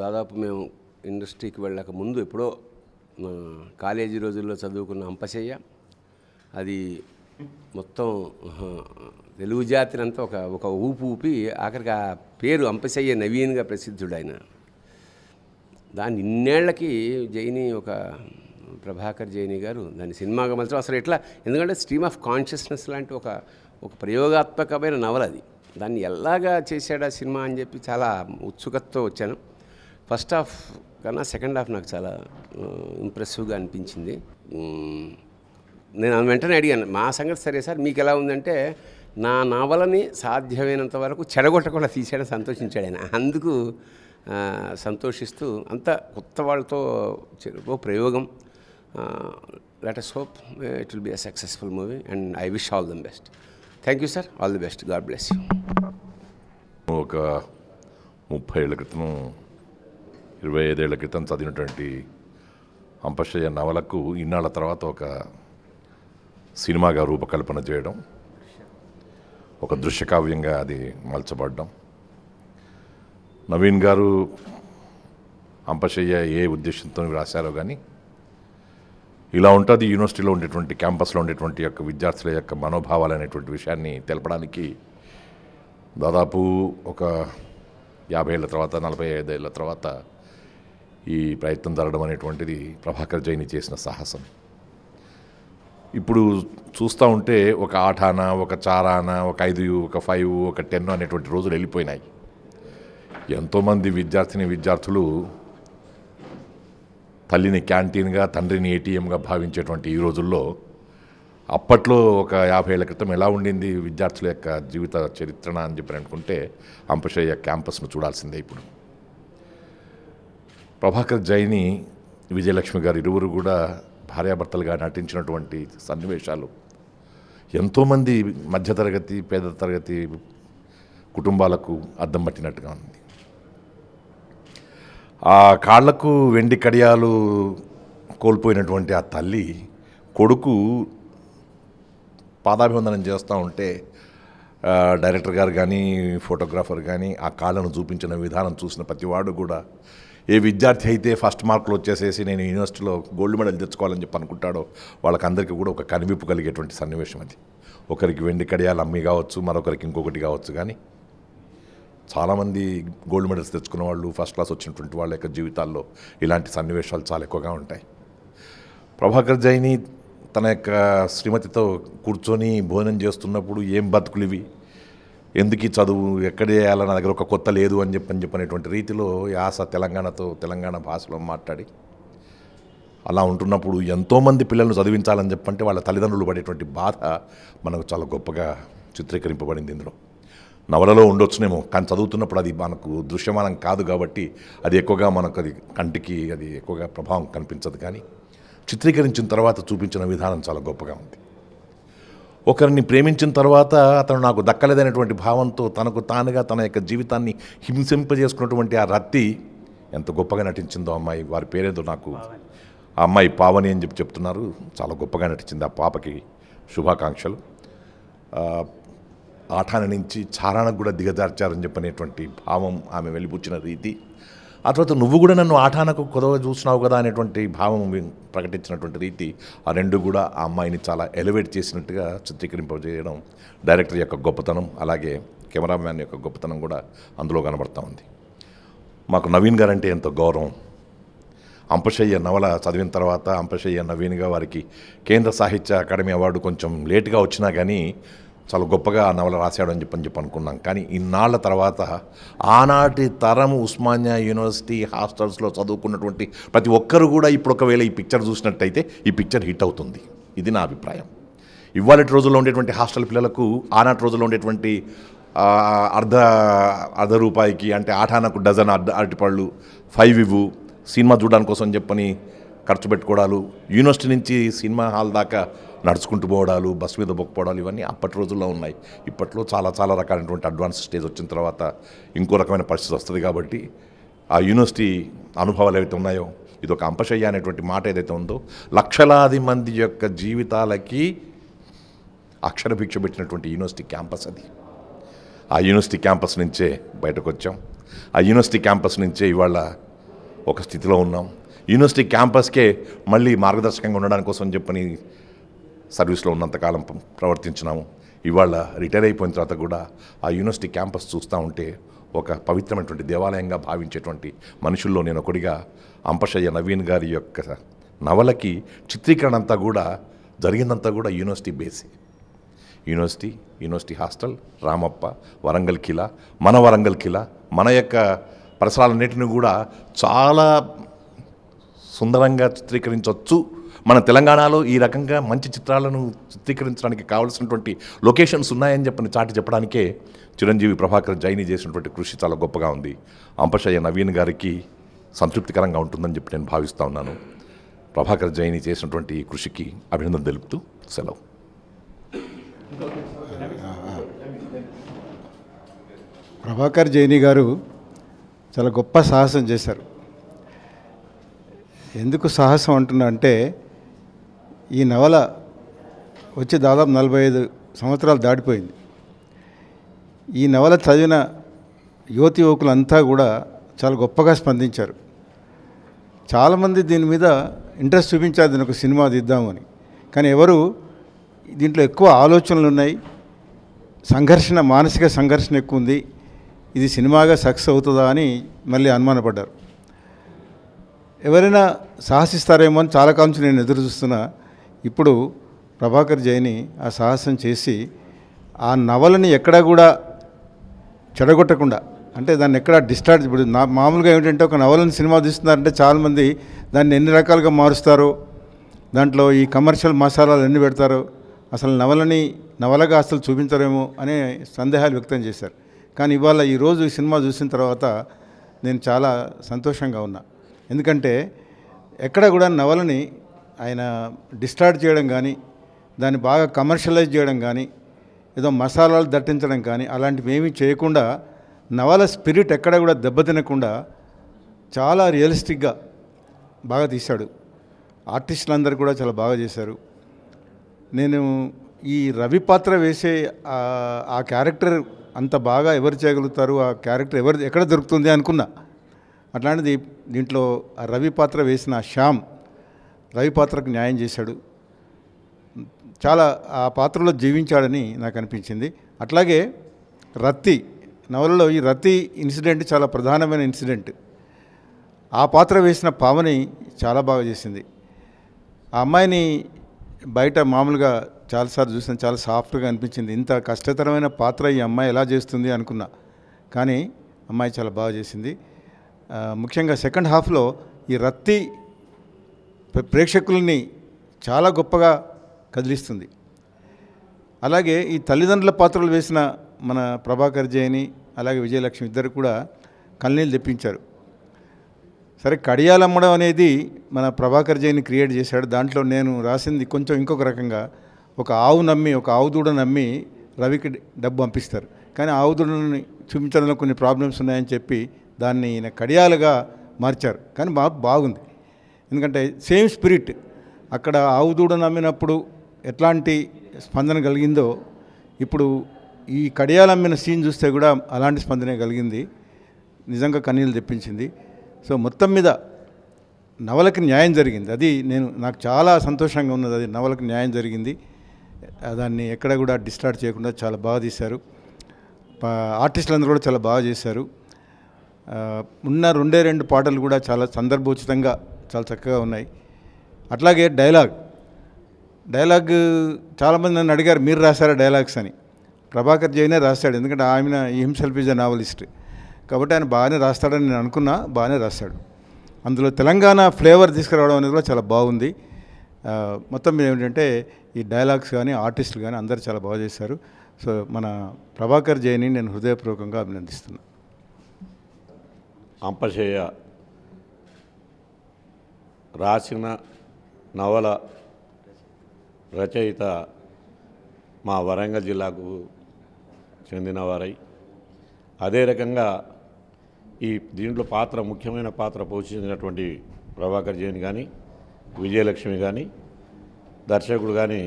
దాదాపు మేము ఇండస్ట్రీకి వెళ్ళక ముందు ఎప్పుడో కాలేజీ రోజుల్లో చదువుకున్న అంపశయ్య అది మొత్తం తెలుగు జాతినంతా ఒక ఒక ఊపు ఊపి ఆఖరికి ఆ పేరు అంపశయ్య నవీన్గా ఆయన దాన్ని ఇన్నేళ్లకి జైని ఒక ప్రభాకర్ జైని గారు దాని సినిమాగా మలచడం అసలు ఎట్లా ఎందుకంటే స్ట్రీమ్ ఆఫ్ కాన్షియస్నెస్ లాంటి ఒక ఒక ప్రయోగాత్మకమైన నవల అది దాన్ని ఎలాగా చేశాడా సినిమా అని చెప్పి చాలా ఉత్సుకతతో వచ్చాను ఫస్ట్ హాఫ్ కన్నా సెకండ్ హాఫ్ నాకు చాలా ఇంప్రెసివ్గా అనిపించింది నేను వెంటనే అడిగాను మా సంగతి సరే సార్ మీకు ఎలా ఉందంటే నా నవలని సాధ్యమైనంత వరకు చెడగొట్టకుండా తీసేయడం సంతోషించాడు ఆయన అందుకు సంతోషిస్తూ అంత కొత్త వాళ్ళతో ఓ ప్రయోగం let us hope it will be a successful movie and I wish all the best thank you sir all the best God bless you ఒక ముప్పై ఏళ్ళ క్రితం ఇరవై ఐదేళ్ల క్రితం చదివినటువంటి అంపశయ్య నవలకు ఇన్నాళ్ళ తర్వాత ఒక సినిమాగా రూపకల్పన చేయడం ఒక దృశ్యకావ్యంగా అది మలచబడడం నవీన్ గారు అంపశయ్య ఏ ఉద్దేశంతో రాశారో కానీ ఇలా ఉంటుంది యూనివర్సిటీలో ఉండేటువంటి క్యాంపస్లో ఉండేటువంటి యొక్క విద్యార్థుల యొక్క మనోభావాలు అనేటువంటి విషయాన్ని తెలపడానికి దాదాపు ఒక యాభై ఏళ్ళ తర్వాత నలభై ఏళ్ళ తర్వాత ఈ ప్రయత్నం జరగడం అనేటువంటిది ప్రభాకర్ జైని చేసిన సాహసం ఇప్పుడు చూస్తూ ఉంటే ఒక ఆఠాన ఒక చారాన ఒక ఐదు ఒక ఫైవ్ ఒక టెన్ అనేటువంటి రోజులు వెళ్ళిపోయినాయి ఎంతోమంది విద్యార్థిని విద్యార్థులు తల్లిని క్యాంటీన్గా తండ్రిని ఏటీఎంగా భావించేటువంటి ఈ రోజుల్లో అప్పట్లో ఒక యాభై ఏళ్ల క్రితం ఎలా ఉండింది విద్యార్థుల యొక్క జీవిత చరిత్రణ అని చెప్పి అనుకుంటే అంపశయ్య క్యాంపస్ను చూడాల్సిందే ఇప్పుడు ప్రభాకర్ జైని విజయలక్ష్మి గారు ఇరువురు కూడా భార్యాభర్తలుగా నటించినటువంటి సన్నివేశాలు ఎంతోమంది మధ్యతరగతి పేద తరగతి కుటుంబాలకు అద్దం పట్టినట్టుగా ఉంది ఆ కాళ్లకు వెండి కడియాలు కోల్పోయినటువంటి ఆ తల్లి కొడుకు పాదాభివందనం చేస్తూ ఉంటే డైరెక్టర్ గారు కానీ ఫోటోగ్రాఫర్ కానీ ఆ కాళ్ళను చూపించిన విధానం చూసిన ప్రతివాడు కూడా ఏ విద్యార్థి అయితే ఫస్ట్ మార్కులు వచ్చేసేసి నేను యూనివర్సిటీలో గోల్డ్ మెడల్ తెచ్చుకోవాలని చెప్పి అనుకుంటాడో వాళ్ళకందరికీ కూడా ఒక కనివిప్పు కలిగేటువంటి సన్నివేశం అది ఒకరికి వెండి కడియాలు అమ్మి కావచ్చు మరొకరికి ఇంకొకటి కావచ్చు కానీ చాలామంది గోల్డ్ మెడల్స్ తెచ్చుకున్న వాళ్ళు ఫస్ట్ క్లాస్ వచ్చినటువంటి వాళ్ళ యొక్క జీవితాల్లో ఇలాంటి సన్నివేశాలు చాలా ఎక్కువగా ఉంటాయి ప్రభాకర్ జైని తన యొక్క శ్రీమతితో కూర్చొని భోజనం చేస్తున్నప్పుడు ఏం బతుకులు ఇవి ఎందుకు చదువు ఎక్కడ చేయాలో నా దగ్గర ఒక కొత్త లేదు అని చెప్పని చెప్పనేటువంటి రీతిలో యాస తెలంగాణతో తెలంగాణ భాషలో మాట్లాడి అలా ఉంటున్నప్పుడు ఎంతోమంది పిల్లలను చదివించాలని చెప్పంటే వాళ్ళ తల్లిదండ్రులు పడేటువంటి బాధ మనకు చాలా గొప్పగా చిత్రీకరింపబడింది ఇందులో నవలలో ఉండొచ్చునేమో కానీ చదువుతున్నప్పుడు అది మనకు దృశ్యమానం కాదు కాబట్టి అది ఎక్కువగా మనకు అది కంటికి అది ఎక్కువగా ప్రభావం కనిపించదు కానీ చిత్రీకరించిన తర్వాత చూపించిన విధానం చాలా గొప్పగా ఉంది ఒకరిని ప్రేమించిన తర్వాత అతను నాకు దక్కలేదనేటువంటి భావంతో తనకు తానుగా తన యొక్క జీవితాన్ని హింసింపజేసుకున్నటువంటి ఆ రత్తి ఎంత గొప్పగా నటించిందో అమ్మాయి వారి పేరేదో నాకు ఆ అమ్మాయి పావని అని చెప్పి చెప్తున్నారు చాలా గొప్పగా నటించింది ఆ పాపకి శుభాకాంక్షలు ఆఠాన నుంచి చారానకు కూడా దిగజార్చారని చెప్పనేటువంటి భావం ఆమె వెళ్ళిపుచ్చిన రీతి ఆ తర్వాత నువ్వు కూడా నన్ను ఆఠానకు కొదవ చూసినావు కదా అనేటువంటి భావం ప్రకటించినటువంటి రీతి ఆ రెండు కూడా ఆ అమ్మాయిని చాలా ఎలివేట్ చేసినట్టుగా చిత్రీకరింపజేయడం డైరెక్టర్ యొక్క గొప్పతనం అలాగే కెమెరామ్యాన్ యొక్క గొప్పతనం కూడా అందులో కనబడతా ఉంది మాకు నవీన్ గారంటే ఎంతో గౌరవం అంపశయ్య నవల చదివిన తర్వాత అంపశయ్య నవీన్గా వారికి కేంద్ర సాహిత్య అకాడమీ అవార్డు కొంచెం లేటుగా వచ్చినా కానీ చాలా గొప్పగా ఆ నవల రాశాడు అని చెప్పని చెప్పి అనుకున్నాం కానీ ఇన్నాళ్ల తర్వాత ఆనాటి తరం ఉస్మానియా యూనివర్సిటీ హాస్టల్స్లో చదువుకున్నటువంటి ప్రతి ఒక్కరు కూడా ఇప్పుడు ఒకవేళ ఈ పిక్చర్ చూసినట్టయితే ఈ పిక్చర్ హిట్ అవుతుంది ఇది నా అభిప్రాయం ఇవాళ రోజుల్లో ఉండేటువంటి హాస్టల్ పిల్లలకు ఆనాటి రోజుల్లో ఉండేటువంటి అర్ధ అర్ధ రూపాయికి అంటే ఆటానకు డజన్ అర్ధ అరటిపళ్ళు ఫైవ్ ఇవ్వు సినిమా చూడడానికి కోసం చెప్పని ఖర్చు పెట్టుకోవడాలు యూనివర్సిటీ నుంచి సినిమా హాల్ దాకా నడుచుకుంటూ పోవడాలు బస్సు మీద బొక్కపోవడాలు ఇవన్నీ అప్పటి రోజుల్లో ఉన్నాయి ఇప్పట్లో చాలా చాలా రకాలైనటువంటి అడ్వాన్స్ స్టేజ్ వచ్చిన తర్వాత ఇంకో రకమైన పరిస్థితి వస్తుంది కాబట్టి ఆ యూనివర్సిటీ అనుభవాలు ఏవైతే ఉన్నాయో ఇది ఒక అంపశయ్య అనేటువంటి మాట ఏదైతే ఉందో లక్షలాది మంది యొక్క జీవితాలకి అక్షరభిక్ష పెట్టినటువంటి యూనివర్సిటీ క్యాంపస్ అది ఆ యూనివర్సిటీ క్యాంపస్ నుంచే బయటకు వచ్చాం ఆ యూనివర్సిటీ క్యాంపస్ నుంచే ఇవాళ ఒక స్థితిలో ఉన్నాం యూనివర్సిటీ క్యాంపస్కే మళ్ళీ మార్గదర్శకంగా ఉండడానికి కోసం చెప్పని సర్వీస్లో ఉన్నంతకాలం ప్రవర్తించినాము ఇవాళ రిటైర్ అయిపోయిన తర్వాత కూడా ఆ యూనివర్సిటీ క్యాంపస్ చూస్తూ ఉంటే ఒక పవిత్రమైనటువంటి దేవాలయంగా భావించేటువంటి మనుషుల్లో నేను ఒకటిగా అంపశయ్య నవీన్ గారి యొక్క నవలకి చిత్రీకరణ అంతా కూడా జరిగిందంతా కూడా యూనివర్సిటీ బేసే university university hostel Ramappa Warangal కిలా మన వరంగల్ కిలా మన యొక్క పరిసరాలన్నింటినీ కూడా చాలా సుందరంగా చిత్రీకరించవచ్చు మన తెలంగాణలో ఈ రకంగా మంచి చిత్రాలను చిత్రీకరించడానికి కావలసినటువంటి లొకేషన్స్ ఉన్నాయని చెప్పిన చాటి చెప్పడానికే చిరంజీవి ప్రభాకర్ జైని చేసినటువంటి కృషి చాలా గొప్పగా ఉంది అంపశయ్య నవీన్ గారికి సంతృప్తికరంగా ఉంటుందని చెప్పి నేను భావిస్తూ ఉన్నాను ప్రభాకర్ జైని చేసినటువంటి కృషికి అభినందన తెలుపుతూ సెలవు ప్రభాకర్ జైని గారు చాలా గొప్ప సాహసం చేశారు ఎందుకు సాహసం అంటున్నా అంటే ఈ నవల వచ్చి దాదాపు నలభై ఐదు సంవత్సరాలు దాటిపోయింది ఈ నవల చదివిన యువతి యువకులంతా కూడా చాలా గొప్పగా స్పందించారు చాలామంది దీని మీద ఇంట్రెస్ట్ చూపించారు దీని ఒక సినిమా తీద్దామని కానీ ఎవరు దీంట్లో ఎక్కువ ఆలోచనలు ఉన్నాయి సంఘర్షణ మానసిక సంఘర్షణ ఎక్కువ ఉంది ఇది సినిమాగా సక్సెస్ అవుతుందా అని మళ్ళీ అనుమానపడ్డారు ఎవరైనా సాహసిస్తారేమో అని చాలా కాంచి నేను ఎదురు చూస్తున్నా ఇప్పుడు ప్రభాకర్ జైని ఆ సాహసం చేసి ఆ నవలని ఎక్కడా కూడా చెడగొట్టకుండా అంటే దాన్ని ఎక్కడ డిస్టార్ట్ ఇప్పుడు నా మామూలుగా ఏమిటంటే ఒక నవలని సినిమా తీస్తున్నారంటే చాలామంది దాన్ని ఎన్ని రకాలుగా మారుస్తారు దాంట్లో ఈ కమర్షియల్ మసాలాలు ఎన్ని పెడతారు అసలు నవలని నవలగా అసలు చూపించరేమో అనే సందేహాలు వ్యక్తం చేశారు కానీ ఇవాళ ఈరోజు ఈ సినిమా చూసిన తర్వాత నేను చాలా సంతోషంగా ఉన్నా ఎందుకంటే ఎక్కడ కూడా నవలని ఆయన డిస్టార్ట్ చేయడం కానీ దాన్ని బాగా కమర్షియలైజ్ చేయడం కానీ ఏదో మసాలాలు దట్టించడం కానీ అలాంటివి ఏమీ చేయకుండా నవల స్పిరిట్ ఎక్కడ కూడా దెబ్బతినకుండా చాలా రియలిస్టిక్గా బాగా తీశాడు ఆర్టిస్టులందరూ కూడా చాలా బాగా చేశారు నేను ఈ రవి పాత్ర వేసే ఆ క్యారెక్టర్ అంత బాగా ఎవరు చేయగలుగుతారు ఆ క్యారెక్టర్ ఎవరు ఎక్కడ దొరుకుతుంది అనుకున్నా అట్లాంటిది దీంట్లో రవి పాత్ర వేసిన శ్యామ్ రవి పాత్రకు న్యాయం చేశాడు చాలా ఆ పాత్రలో జీవించాడని నాకు అనిపించింది అట్లాగే రత్తి నవలలో ఈ రత్తి ఇన్సిడెంట్ చాలా ప్రధానమైన ఇన్సిడెంట్ ఆ పాత్ర వేసిన పావని చాలా బాగా చేసింది ఆ అమ్మాయిని బయట మామూలుగా చాలాసార్లు చూసిన చాలా సాఫ్ట్గా అనిపించింది ఇంత కష్టతరమైన పాత్ర ఈ అమ్మాయి ఎలా చేస్తుంది అనుకున్నా కానీ అమ్మాయి చాలా బాగా చేసింది ముఖ్యంగా సెకండ్ హాఫ్లో ఈ రత్తి ప్రేక్షకుల్ని చాలా గొప్పగా కదిలిస్తుంది అలాగే ఈ తల్లిదండ్రుల పాత్రలు వేసిన మన ప్రభాకర్ జయని అలాగే విజయలక్ష్మి ఇద్దరు కూడా కళ్ళనీళ్ళు తెప్పించారు సరే కడియాలమ్మడం అనేది మన ప్రభాకర్ జయని క్రియేట్ చేశాడు దాంట్లో నేను రాసింది కొంచెం ఇంకొక రకంగా ఒక ఆవు నమ్మి ఒక ఆవు దూడ నమ్మి రవికి డబ్బు పంపిస్తారు కానీ ఆవుదూడని చూపించడంలో కొన్ని ప్రాబ్లమ్స్ ఉన్నాయని చెప్పి దాన్ని ఈయన కడియాలుగా మార్చారు కానీ బా బాగుంది ఎందుకంటే సేమ్ స్పిరిట్ అక్కడ ఆవుదూడ నమ్మినప్పుడు ఎట్లాంటి స్పందన కలిగిందో ఇప్పుడు ఈ కడియాలు అమ్మిన సీన్ చూస్తే కూడా అలాంటి స్పందనే కలిగింది నిజంగా కన్నీళ్ళు తెప్పించింది సో మొత్తం మీద నవలకి న్యాయం జరిగింది అది నేను నాకు చాలా సంతోషంగా ఉన్నది అది నవలకు న్యాయం జరిగింది దాన్ని ఎక్కడ కూడా డిస్టార్ట్ చేయకుండా చాలా బాగా తీశారు ఆర్టిస్టులందరూ కూడా చాలా బాగా చేశారు ఉన్న రెండే రెండు పాటలు కూడా చాలా సందర్భోచితంగా చాలా చక్కగా ఉన్నాయి అట్లాగే డైలాగ్ డైలాగ్ చాలామంది నన్ను అడిగారు మీరు రాశారా డైలాగ్స్ అని ప్రభాకర్ జైనే రాస్తాడు ఎందుకంటే ఆయన హిమ్సెల్ఫ్ ఈజ్ అ నావలిస్ట్ కాబట్టి ఆయన బాగానే రాస్తాడని నేను అనుకున్నా బాగానే రాస్తాడు అందులో తెలంగాణ ఫ్లేవర్ తీసుకురావడం అనేది కూడా చాలా బాగుంది మొత్తం మీద ఏమిటంటే ఈ డైలాగ్స్ కానీ ఆర్టిస్టులు కానీ అందరూ చాలా బాగా చేశారు సో మన ప్రభాకర్ జైని నేను హృదయపూర్వకంగా అభినందిస్తున్నాను అంపశయ్య రాసిన నవల రచయిత మా వరంగల్ జిల్లాకు చెందినవారై అదే రకంగా ఈ దీంట్లో పాత్ర ముఖ్యమైన పాత్ర పోషించినటువంటి ప్రభాకర్ జైన్ కానీ విజయలక్ష్మి కానీ దర్శకుడు కానీ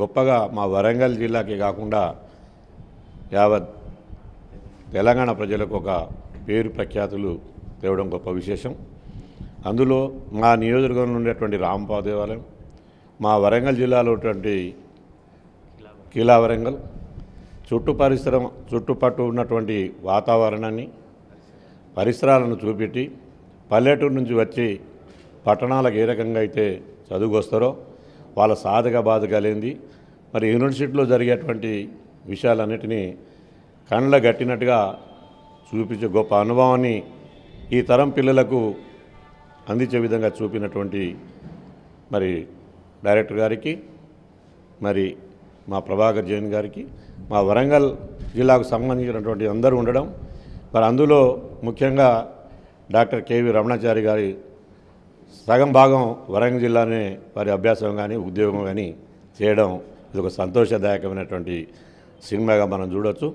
గొప్పగా మా వరంగల్ జిల్లాకే కాకుండా యావత్ తెలంగాణ ప్రజలకు ఒక పేరు ప్రఖ్యాతులు తేవడం గొప్ప విశేషం అందులో మా నియోజకవర్గంలో ఉండేటువంటి రాంపావు దేవాలయం మా వరంగల్ జిల్లాలో ఉన్నటువంటి కిలా వరంగల్ చుట్టు పరిశ్రమ చుట్టుపట్టు ఉన్నటువంటి వాతావరణాన్ని పరిసరాలను చూపెట్టి పల్లెటూరు నుంచి వచ్చి పట్టణాలకు ఏ రకంగా అయితే చదువుకొస్తారో వాళ్ళ సాధక బాధ కలిగింది మరి యూనివర్సిటీలో జరిగేటువంటి విషయాలన్నిటినీ కళ్ళ గట్టినట్టుగా చూపించే గొప్ప అనుభవాన్ని ఈ తరం పిల్లలకు అందించే విధంగా చూపినటువంటి మరి డైరెక్టర్ గారికి మరి మా ప్రభాకర్ జైన్ గారికి మా వరంగల్ జిల్లాకు సంబంధించినటువంటి అందరూ ఉండడం మరి అందులో ముఖ్యంగా డాక్టర్ కేవి రమణాచారి గారి సగం భాగం వరంగల్ జిల్లానే వారి అభ్యాసం కానీ ఉద్యోగం కానీ చేయడం ఇది ఒక సంతోషదాయకమైనటువంటి సినిమాగా మనం చూడవచ్చు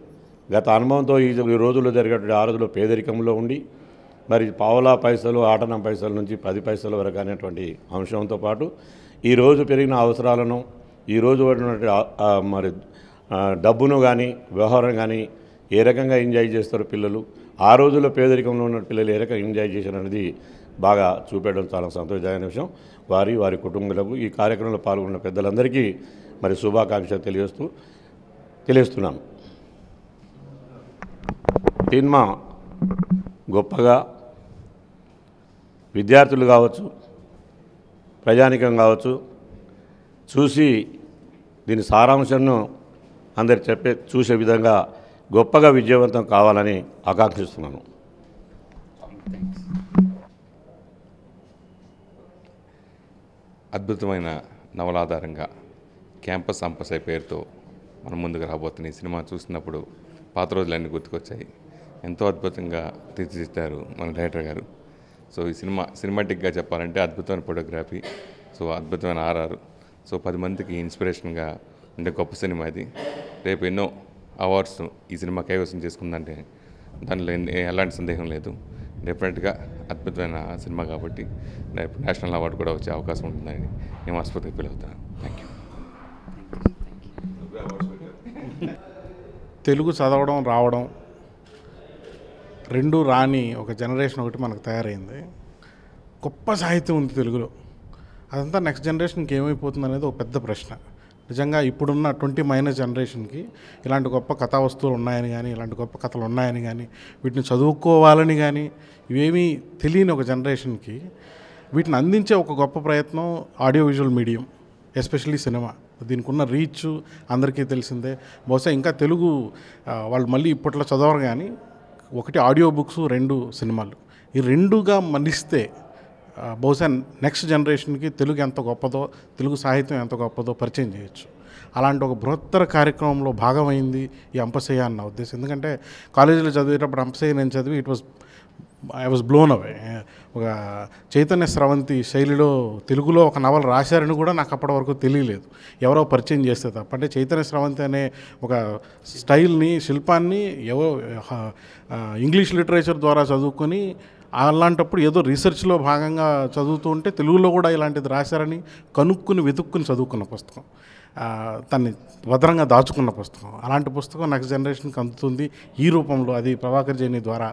గత అనుభవంతో ఈ రోజుల్లో జరిగేటువంటి ఆ పేదరికంలో ఉండి మరి పావులా పైసలు ఆటనం పైసల నుంచి పది పైసల వరకు అనేటువంటి అంశంతో పాటు ఈరోజు పెరిగిన అవసరాలను ఈరోజు పడినటువంటి మరి డబ్బును కానీ వ్యవహారం కానీ ఏ రకంగా ఎంజాయ్ చేస్తారు పిల్లలు ఆ రోజుల్లో పేదరికంలో ఉన్న పిల్లలు ఏ రకంగా ఎంజాయ్ చేశారు అనేది బాగా చూపేయడం చాలా సంతోషదాయమైన విషయం వారి వారి కుటుంబాలకు ఈ కార్యక్రమంలో పాల్గొన్న పెద్దలందరికీ మరి శుభాకాంక్షలు తెలియజేస్తూ తెలియజేస్తున్నాము టీన్మా గొప్పగా విద్యార్థులు కావచ్చు ప్రజానికం కావచ్చు చూసి దీని సారాంశంను అందరు చెప్పే చూసే విధంగా గొప్పగా విజయవంతం కావాలని ఆకాంక్షిస్తున్నాను అద్భుతమైన నవలాధారంగా క్యాంపస్ అంపసై పేరుతో మనం ముందుకు రాబోతున్న ఈ సినిమా చూసినప్పుడు పాత రోజులన్నీ గుర్తుకొచ్చాయి ఎంతో అద్భుతంగా తీర్చిదిద్దారు మన డైరెక్టర్ గారు సో ఈ సినిమా సినిమాటిక్గా చెప్పాలంటే అద్భుతమైన ఫోటోగ్రఫీ సో అద్భుతమైన ఆర్ఆర్ సో పది మందికి ఇన్స్పిరేషన్గా ఉండే గొప్ప సినిమా ఇది రేపు ఎన్నో అవార్డ్స్ ఈ సినిమా కైవసం చేసుకుందంటే దానిలో ఎలాంటి సందేహం లేదు డెఫినెట్గా అద్భుతమైన సినిమా కాబట్టి రేపు నేషనల్ అవార్డు కూడా వచ్చే అవకాశం ఉంటుందని నేను ఆసుపత్రికి ఫీల్ అవుతాను థ్యాంక్ యూ తెలుగు చదవడం రావడం రెండు రాని ఒక జనరేషన్ ఒకటి మనకు తయారైంది గొప్ప సాహిత్యం ఉంది తెలుగులో అదంతా నెక్స్ట్ జనరేషన్కి ఏమైపోతుంది అనేది ఒక పెద్ద ప్రశ్న నిజంగా ఇప్పుడున్న ట్వంటీ మైనస్ జనరేషన్కి ఇలాంటి గొప్ప కథా వస్తువులు ఉన్నాయని కానీ ఇలాంటి గొప్ప కథలు ఉన్నాయని కానీ వీటిని చదువుకోవాలని కానీ ఇవేమీ తెలియని ఒక జనరేషన్కి వీటిని అందించే ఒక గొప్ప ప్రయత్నం audio visual medium especially cinema దీనికి ఉన్న రీచ్ అందరికీ తెలిసిందే బహుశా ఇంకా తెలుగు వాళ్ళు మళ్ళీ ఇప్పట్లో చదవరు కానీ ఒకటి ఆడియో బుక్స్ రెండు సినిమాలు ఈ రెండుగా మలిస్తే బహుశా నెక్స్ట్ జనరేషన్కి తెలుగు ఎంత గొప్పదో తెలుగు సాహిత్యం ఎంత గొప్పదో పరిచయం చేయొచ్చు అలాంటి ఒక బృహత్తర కార్యక్రమంలో భాగమైంది ఈ అంపశయ్య అన్న ఉద్దేశం ఎందుకంటే కాలేజీలో చదివేటప్పుడు అంపశయ్య నేను చదివి it was I was blown away ఒక చైతన్య స్రవంతి శైలిలో తెలుగులో ఒక నవల రాశారని కూడా నాకు అప్పటి వరకు తెలియలేదు ఎవరో పరిచయం చేస్తే తప్ప అంటే చైతన్య స్రవంతి అనే ఒక స్టైల్ని శిల్పాన్ని ఎవరో ఇంగ్లీష్ లిటరేచర్ ద్వారా చదువుకొని అలాంటప్పుడు ఏదో రీసెర్చ్లో భాగంగా చదువుతూ ఉంటే తెలుగులో కూడా ఇలాంటిది రాశారని కనుక్కుని వెతుక్కుని చదువుకున్న పుస్తకం తన్ని భద్రంగా దాచుకున్న పుస్తకం అలాంటి పుస్తకం నెక్స్ట్ జనరేషన్కి అందుతుంది ఈ రూపంలో అది ప్రభాకర్ జైని ద్వారా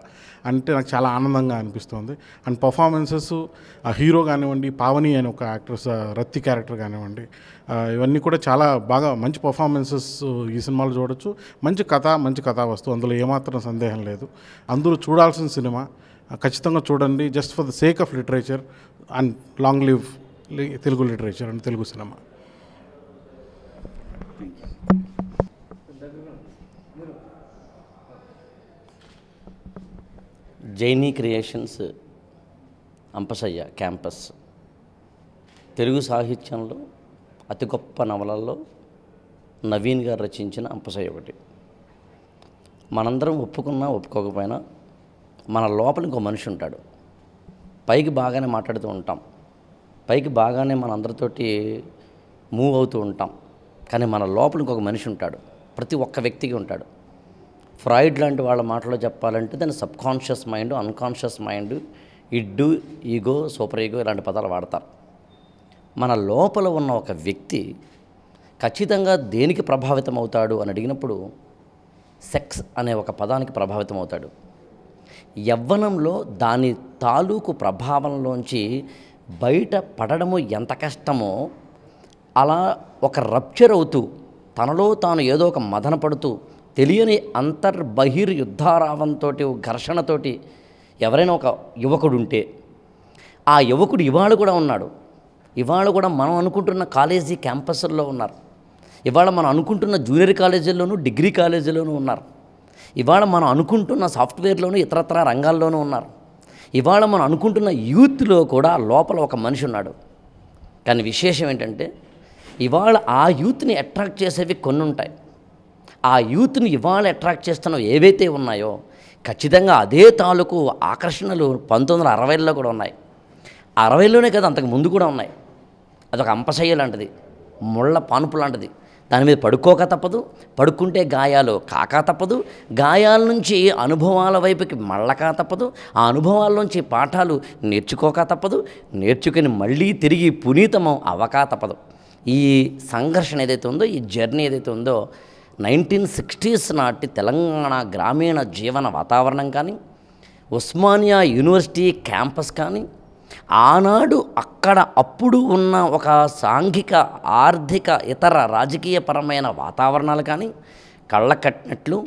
అంటే నాకు చాలా ఆనందంగా అనిపిస్తుంది అండ్ పర్ఫార్మెన్సెస్ ఆ హీరో కానివ్వండి పావని అని ఒక యాక్ట్రెస్ రత్తి క్యారెక్టర్ కానివ్వండి ఇవన్నీ కూడా చాలా బాగా మంచి పర్ఫార్మెన్సెస్ ఈ సినిమాలో చూడొచ్చు మంచి కథ మంచి కథా వస్తువు అందులో ఏమాత్రం సందేహం లేదు అందరూ చూడాల్సిన సినిమా ఖచ్చితంగా చూడండి just for the sake of literature and long live Telugu literature and Telugu cinema Jaini creations Ampasayya campus Telugu సాహిత్యంలో అతి గొప్ప నవలల్లో నవీన్ గారు రచించిన అంపసయ్య ఒకటి మనందరం ఒప్పుకున్నా ఒప్పుకోకపోయినా మన లోపల ఇంకో మనిషి ఉంటాడు పైకి బాగానే మాట్లాడుతూ ఉంటాం పైకి బాగానే మన అందరితోటి మూవ్ అవుతూ ఉంటాం కానీ మన లోపల ఇంకొక మనిషి ఉంటాడు ప్రతి ఒక్క వ్యక్తికి ఉంటాడు ఫ్రాయిడ్ లాంటి వాళ్ళ మాటలో చెప్పాలంటే దాని subconscious mind unconscious mind id ego super ego ఇలాంటి పదాలు వాడతారు మన లోపల ఉన్న ఒక వ్యక్తి ఖచ్చితంగా దేనికి ప్రభావితం అవుతాడు అని అడిగినప్పుడు సెక్స్ అనే ఒక పదానికి ప్రభావితం అవుతాడు యవ్వనంలో దాని తాలూకు ప్రభావంలోంచి బయట పడడము ఎంత కష్టమో అలా ఒక రప్చర్ అవుతూ తనలో తాను ఏదో ఒక మదన పడుతూ తెలియని అంతర్బహిర్ యుద్ధారావంతో ఘర్షణతోటి ఎవరైనా ఒక యువకుడు ఉంటే ఆ యువకుడు ఇవాళ కూడా ఉన్నాడు ఇవాళ కూడా మనం అనుకుంటున్న కాలేజీ క్యాంపస్ల్లో ఉన్నారు ఇవాళ మనం అనుకుంటున్న జూనియర్ కాలేజీల్లోనూ డిగ్రీ కాలేజీలోనూ ఉన్నారు ఇవాళ మనం అనుకుంటున్న సాఫ్ట్వేర్లోనూ ఇతరత్ర రంగాల్లోనూ ఉన్నారు ఇవాళ మనం అనుకుంటున్న యూత్లో కూడా లోపల ఒక మనిషి ఉన్నాడు కానీ విశేషం ఏంటంటే ఇవాళ ఆ యూత్ని అట్రాక్ట్ చేసేవి కొన్ని ఉంటాయి ఆ యూత్ని ఇవాళ అట్రాక్ట్ చేస్తున్న ఏవైతే ఉన్నాయో ఖచ్చితంగా అదే తాలూకు ఆకర్షణలు పంతొమ్మిది వందల అరవైలో కూడా ఉన్నాయి అరవైలోనే కదా అంతకు ముందు కూడా ఉన్నాయి అదొక అంపశయ్య లాంటిది ముళ్ళ పానుపు లాంటిది దాని మీద పడుకోక తప్పదు పడుకుంటే గాయాలు కాక తప్పదు గాయాల నుంచి అనుభవాల వైపుకి మళ్ళక తప్పదు ఆ అనుభవాల నుంచి పాఠాలు నేర్చుకోక తప్పదు నేర్చుకుని మళ్ళీ తిరిగి పునీతమం అవ్వక తప్పదు ఈ సంఘర్షణ ఏదైతే ఉందో ఈ జర్నీ ఏదైతే ఉందో నైన్టీన్ సిక్స్టీస్ నాటి తెలంగాణ గ్రామీణ జీవన వాతావరణం కానీ ఉస్మానియా యూనివర్సిటీ క్యాంపస్ కానీ ఆనాడు అక్కడ అప్పుడు ఉన్న ఒక సాంఘిక ఆర్థిక ఇతర రాజకీయపరమైన వాతావరణాలు కానీ కళ్ళ కట్టినట్లు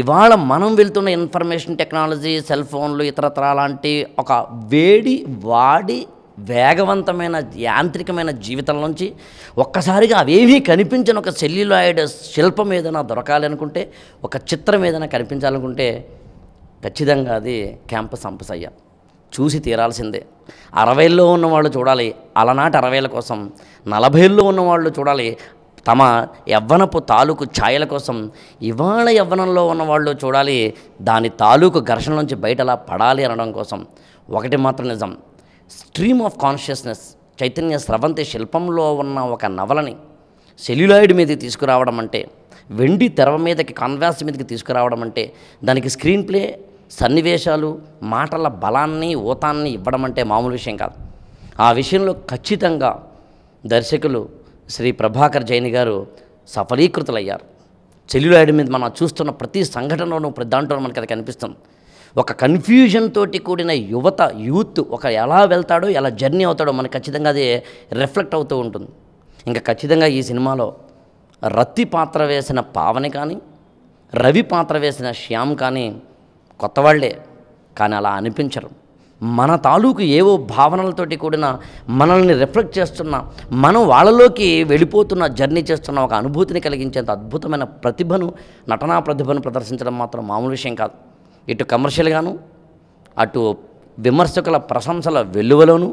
ఇవాళ మనం వెళ్తున్న ఇన్ఫర్మేషన్ టెక్నాలజీ సెల్ ఫోన్లు ఇతరతర లాంటి ఒక వేడి వాడి వేగవంతమైన యాంత్రికమైన జీవితం నుంచి ఒక్కసారిగా అవేమీ కనిపించని ఒక సెల్యులాయిడ్ శిల్పం ఏదైనా దొరకాలి అనుకుంటే ఒక చిత్రం ఏదైనా కనిపించాలనుకుంటే ఖచ్చితంగా అది క్యాంపస్ అంపసయ్య చూసి తీరాల్సిందే అరవైల్లో ఉన్నవాళ్ళు చూడాలి అలనాటి అరవైల కోసం నలభైల్లో ఉన్నవాళ్ళు చూడాలి తమ యవ్వనపు తాలూకు ఛాయల కోసం ఇవాళ యవ్వనంలో ఉన్నవాళ్ళు చూడాలి దాని తాలూకు ఘర్షణ నుంచి బయట పడాలి అనడం కోసం ఒకటి మాత్రం నిజం స్ట్రీమ్ ఆఫ్ కాన్షియస్నెస్ చైతన్య స్రవంతి శిల్పంలో ఉన్న ఒక నవలని సెల్యులాయిడ్ మీదకి తీసుకురావడం అంటే వెండి తెరవ మీదకి కాన్వాస్ మీదకి తీసుకురావడం అంటే దానికి స్క్రీన్ ప్లే సన్నివేశాలు మాటల బలాన్ని ఊతాన్ని ఇవ్వడం అంటే మామూలు విషయం కాదు ఆ విషయంలో ఖచ్చితంగా దర్శకులు శ్రీ ప్రభాకర్ జైని గారు సఫలీకృతులయ్యారు సెల్యులాయిడ్ మీద మనం చూస్తున్న ప్రతి సంఘటనలోనూ ప్రతి దాంట్లోనూ మనకి అది కనిపిస్తుంది ఒక కన్ఫ్యూజన్ తోటి కూడిన యువత యూత్ ఒక ఎలా వెళ్తాడో ఎలా జర్నీ అవుతాడో మనకు ఖచ్చితంగా అది రిఫ్లెక్ట్ అవుతూ ఉంటుంది ఇంకా ఖచ్చితంగా ఈ సినిమాలో రత్తి పాత్ర వేసిన పావని కానీ రవి పాత్ర వేసిన శ్యామ్ కానీ కొత్త వాళ్లే కానీ అలా అనిపించరు మన తాలూకు ఏవో భావనలతోటి కూడిన మనల్ని రిఫ్లెక్ట్ చేస్తున్న మనం వాళ్ళలోకి వెళ్ళిపోతున్న జర్నీ చేస్తున్న ఒక అనుభూతిని కలిగించేంత అద్భుతమైన ప్రతిభను నటనా ప్రతిభను ప్రదర్శించడం మాత్రం మామూలు విషయం కాదు ఇటు కమర్షియల్గాను అటు విమర్శకుల ప్రశంసల వెలువలోను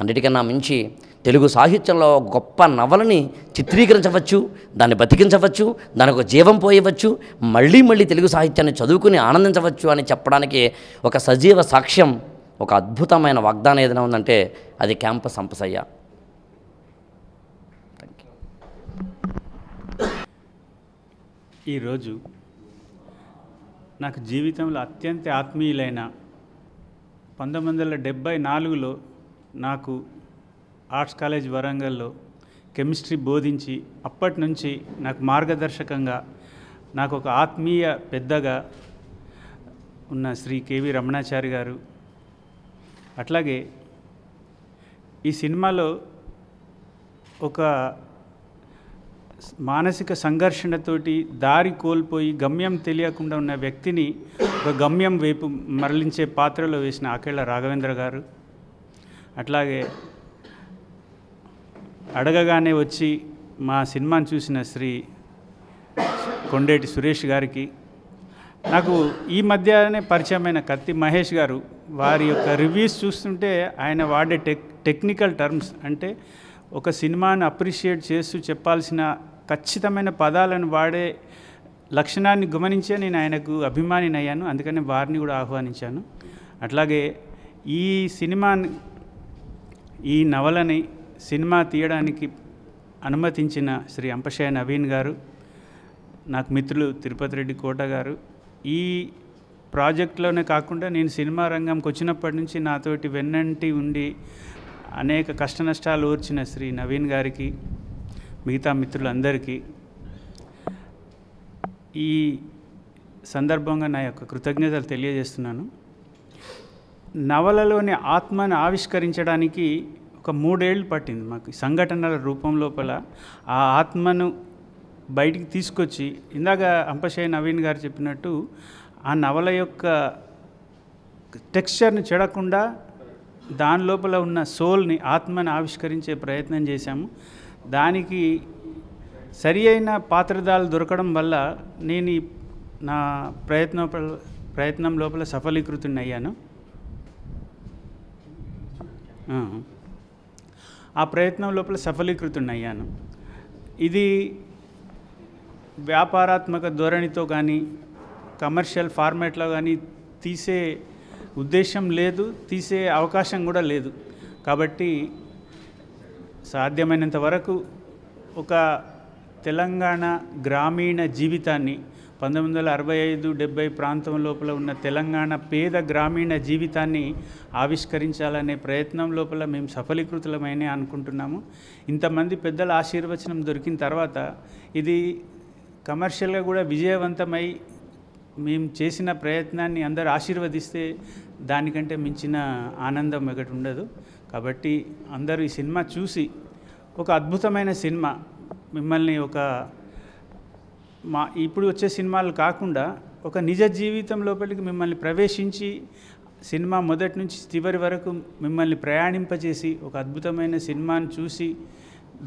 అన్నిటికన్నా మించి తెలుగు సాహిత్యంలో గొప్ప నవలని చిత్రీకరించవచ్చు దాన్ని బతికించవచ్చు దానికి జీవం పోయవచ్చు మళ్ళీ మళ్ళీ తెలుగు సాహిత్యాన్ని చదువుకుని ఆనందించవచ్చు అని చెప్పడానికి ఒక సజీవ సాక్ష్యం ఒక అద్భుతమైన వాగ్దానం ఏదైనా ఉందంటే అది క్యాంపస్ సంపసయ్య ఈరోజు నాకు జీవితంలో అత్యంత ఆత్మీయులైన పంతొమ్మిది వందల డెబ్భై నాలుగులో నాకు ఆర్ట్స్ కాలేజ్ వరంగల్లో కెమిస్ట్రీ బోధించి అప్పటి నుంచి నాకు మార్గదర్శకంగా నాకు ఒక ఆత్మీయ పెద్దగా ఉన్న శ్రీ కేవి రమణాచారి గారు అట్లాగే ఈ సినిమాలో ఒక మానసిక సంఘర్షణతోటి దారి కోల్పోయి గమ్యం తెలియకుండా ఉన్న వ్యక్తిని ఒక గమ్యం వైపు మరలించే పాత్రలో వేసిన ఆకేళ్ల రాఘవేంద్ర గారు అట్లాగే అడగగానే వచ్చి మా సినిమాను చూసిన శ్రీ కొండేటి సురేష్ గారికి నాకు ఈ మధ్యనే పరిచయమైన కత్తి మహేష్ గారు వారి యొక్క రివ్యూస్ చూస్తుంటే ఆయన వాడే టెక్ టెక్నికల్ టర్మ్స్ అంటే ఒక సినిమాను అప్రిషియేట్ చేస్తూ చెప్పాల్సిన ఖచ్చితమైన పదాలను వాడే లక్షణాన్ని గమనించే నేను ఆయనకు అభిమానిని అయ్యాను అందుకని వారిని కూడా ఆహ్వానించాను అట్లాగే ఈ సినిమా ఈ నవలని సినిమా తీయడానికి అనుమతించిన శ్రీ అంపశయ నవీన్ గారు నాకు మిత్రులు తిరుపతి రెడ్డి కోట గారు ఈ ప్రాజెక్ట్లోనే కాకుండా నేను సినిమా రంగంకి వచ్చినప్పటి నుంచి నాతోటి వెన్నంటి ఉండి అనేక కష్ట నష్టాలు ఊర్చిన శ్రీ నవీన్ గారికి మిగతా మిత్రులందరికీ ఈ సందర్భంగా నా యొక్క కృతజ్ఞతలు తెలియజేస్తున్నాను నవలలోని ఆత్మను ఆవిష్కరించడానికి ఒక మూడేళ్ళు పట్టింది మాకు సంఘటనల రూపం లోపల ఆ ఆత్మను బయటికి తీసుకొచ్చి ఇందాక అంపశయ్య నవీన్ గారు చెప్పినట్టు ఆ నవల యొక్క టెక్స్చర్ని చెడకుండా దాని లోపల ఉన్న సోల్ని ఆత్మని ఆవిష్కరించే ప్రయత్నం చేశాము దానికి సరి అయిన పాత్రదాలు దొరకడం వల్ల నేను నా ప్రయత్న ప్రయత్నం లోపల సఫలీకృతుని అయ్యాను ఆ ప్రయత్నం లోపల సఫలీకృతుని అయ్యాను ఇది వ్యాపారాత్మక ధోరణితో కానీ కమర్షియల్ ఫార్మాట్లో కానీ తీసే ఉద్దేశం లేదు తీసే అవకాశం కూడా లేదు కాబట్టి సాధ్యమైనంత వరకు ఒక తెలంగాణ గ్రామీణ జీవితాన్ని పంతొమ్మిది వందల అరవై ఐదు డెబ్బై ప్రాంతం లోపల ఉన్న తెలంగాణ పేద గ్రామీణ జీవితాన్ని ఆవిష్కరించాలనే ప్రయత్నం లోపల మేము సఫలీకృతులమైన అనుకుంటున్నాము ఇంతమంది పెద్దల ఆశీర్వచనం దొరికిన తర్వాత ఇది కమర్షియల్గా కూడా విజయవంతమై మేము చేసిన ప్రయత్నాన్ని అందరు ఆశీర్వదిస్తే దానికంటే మించిన ఆనందం ఒకటి ఉండదు కాబట్టి అందరూ ఈ సినిమా చూసి ఒక అద్భుతమైన సినిమా మిమ్మల్ని ఒక మా ఇప్పుడు వచ్చే సినిమాలు కాకుండా ఒక నిజ జీవితం లోపలికి మిమ్మల్ని ప్రవేశించి సినిమా మొదటి నుంచి చివరి వరకు మిమ్మల్ని ప్రయాణింపజేసి ఒక అద్భుతమైన సినిమాను చూసి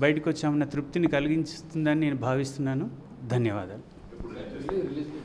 బయటకు వచ్చామన్న తృప్తిని కలిగిస్తుందని నేను భావిస్తున్నాను ధన్యవాదాలు